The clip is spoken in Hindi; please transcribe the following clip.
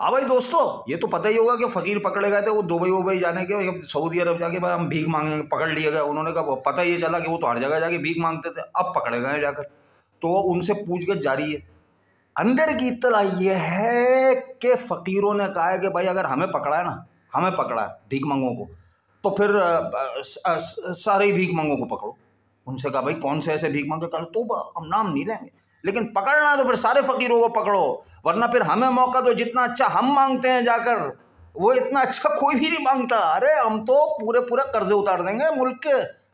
हाँ भाई दोस्तों ये तो पता ही होगा कि फ़कीर पकड़े गए थे वो दुबई वुबई जाने के सऊदी अरब जाके भाई हम भीख मांगे पकड़ लिए गए उन्होंने कहा पता ये चला कि वो तो हर जगह जाके भीख मांगते थे अब पकड़े गए जाकर तो उनसे पूछगछ जारी है अंदर की इतला ये है कि फ़कीरों ने कहा है कि भाई अगर हमें पकड़ा है ना हमें पकड़ा है भीख मंगों को तो फिर सारे ही भीख मंगों को पकड़ो उनसे कहा भाई कौन से ऐसे भीख मांगे कल तो हम नाम नहीं लेंगे लेकिन पकड़ना तो फिर सारे फ़कीरों को पकड़ो वरना फिर हमें मौका तो जितना अच्छा हम मांगते हैं जाकर वो इतना अच्छा कोई भी नहीं मांगता अरे हम तो पूरे पूरे कर्जे उतार देंगे मुल्क के